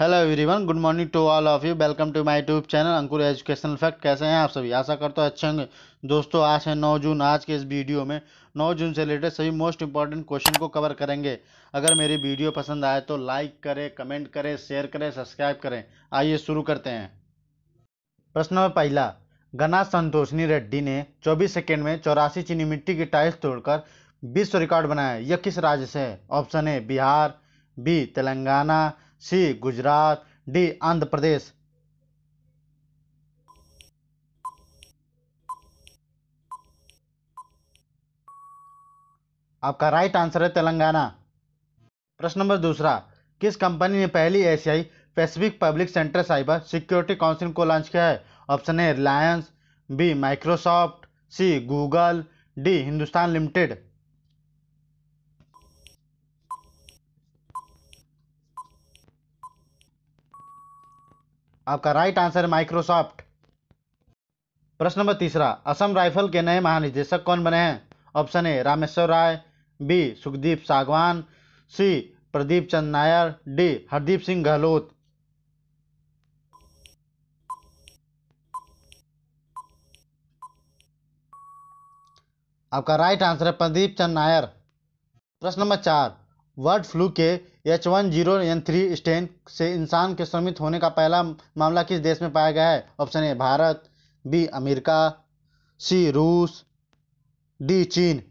hello everyone good morning to all of you welcome to my YouTube channel Ankur educational fact कैसे हैं आप सभी आशा करता हूँ अच्छे होंगे दोस्तों आज है 9 जून आज के इस वीडियो में 9 जून से रिलेटेड सभी मोस्ट इंपॉर्टेंट क्वेश्चन को कवर करेंगे अगर मेरी वीडियो पसंद आए तो लाइक करें कमेंट करें शेयर करें सब्सक्राइब करें आइए शुरू करते हैं प्रश्न में पहला गना संतोषनी रेड्डी ने चौबीस सेकेंड में चौरासी चीनी मिट्टी की टाइल्स तोड़कर विश्व रिकॉर्ड बनाया यह किस राज्य से है ऑप्शन है Bihar B Telangana C Gujarat D Andhra Pradesh आपका राइट आंसर है तेलंगाना प्रश्न नंबर दूसरा किस कंपनी ने पहली एशियाई Pacific public center cyber security council को लॉन्च किया है ऑप्शन है Reliance B Microsoft C Google D Hindustan limited आपका राइट आंसर माइक्रोसॉफ्ट प्रश्न नंबर तीसरा असम राइफल के नए महानिदेशक कौन बने हैं option A Rameshwar Rai B Sukhdeep Sangwan C Pradeep Chand Nair D Hardeep Singh Gahlot आपका राइट आंसर है प्रदीप चंद नायर प्रश्न नंबर चार बर्ड फ्लू के H one zero N three strain से इंसान के संक्रमित होने का पहला मामला किस देश में पाया गया है option A Bharat B America C रूस डी चीन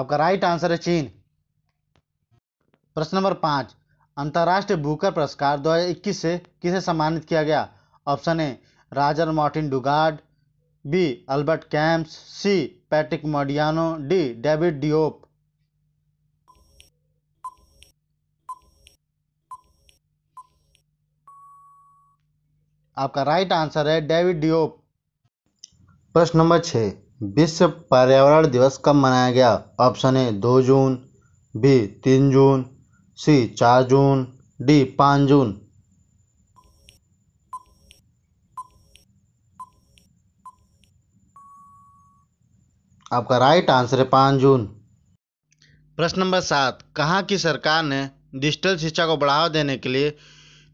आपका राइट आंसर है चीन प्रश्न नंबर पाँच अंतर्राष्ट्रीय बुकर पुरस्कार 2021 से किसे सम्मानित किया गया option A Roger Martin du Gard B Albert Camus C Patrick Modiano D David Diop आपका राइट आंसर है डेविड डिओप प्रश्न नंबर छः विश्व पर्यावरण दिवस कब मनाया गया ऑप्शन ए दो जून बी तीन जून सी चार जून डी पाँच जून आपका राइट आंसर है पाँच जून प्रश्न नंबर सात कहाँ की सरकार ने डिजिटल शिक्षा को बढ़ावा देने के लिए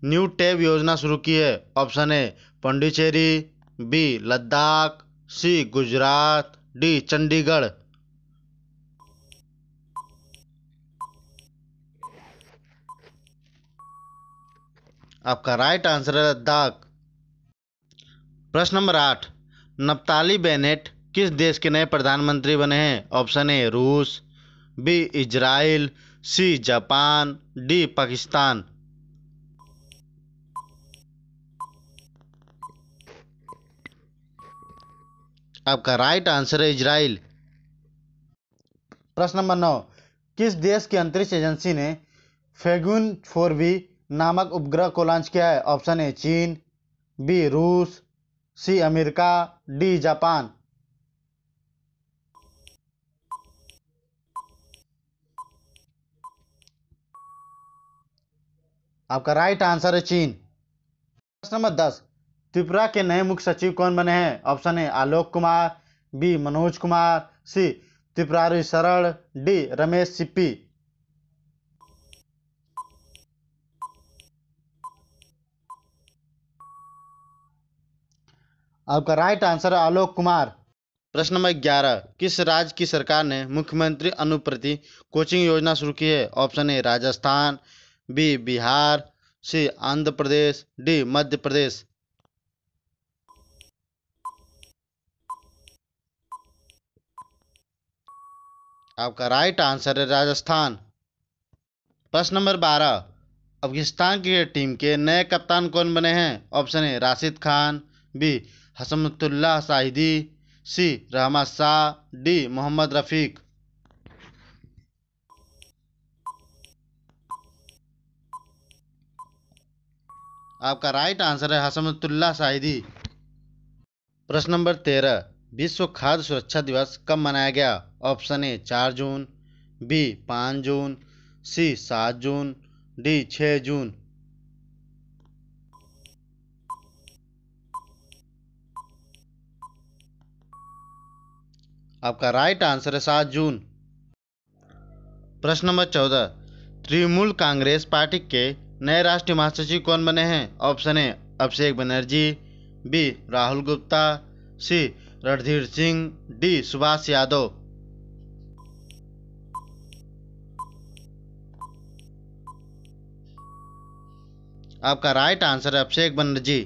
न्यू टैब योजना शुरू की है option A Pondicherry B Ladakh C Gujarat D Chandigarh आपका राइट आंसर है लद्दाख प्रश्न नंबर आठ नप्ताली बेनेट किस देश के नए प्रधानमंत्री बने हैं ऑप्शन ए रूस B Israel C Japan D Pakistan आपका राइट आंसर है इजराइल प्रश्न नंबर नौ किस देश की अंतरिक्ष एजेंसी ने फेगुन फोर बी नामक उपग्रह को लॉन्च किया है ऑप्शन ए चीन बी रूस सी अमेरिका डी जापान आपका राइट आंसर है चीन प्रश्न नंबर दस त्रिपुरा के नए मुख्य सचिव कौन बने हैं ऑप्शन है Alok Kumar B Manoj Kumar C Tripurari Sharan D Ramesh Sippy आपका राइट आंसर है आलोक कुमार प्रश्न नंबर ग्यारह किस राज्य की सरकार ने मुख्यमंत्री अनुप्रति कोचिंग योजना शुरू की है option A Rajasthan B Bihar C Andhra Pradesh D Madhya Pradesh आपका राइट आंसर है राजस्थान प्रश्न नंबर बारह अफगिस्तान की टीम के नए कप्तान कौन बने हैं option A Rashid Khan B Hashmatullah Shahidi C Rahmat Shah D Mohammad रफ़ीक आपका राइट आंसर है हसमतुल्ला साहिदी प्रश्न नंबर तेरह विश्व खाद्य सुरक्षा दिवस कब मनाया गया ऑप्शन ए चार जून बी पाँच जून सी सात जून डी छः जून आपका राइट आंसर है सात जून प्रश्न नंबर चौदह तृणमूल कांग्रेस पार्टी के नए राष्ट्रीय महासचिव कौन बने हैं option A Abhishek Banerjee B Rahul Gupta C Randhir Singh D Subhash Yadav आपका राइट आंसर है अभिषेक बनर्जी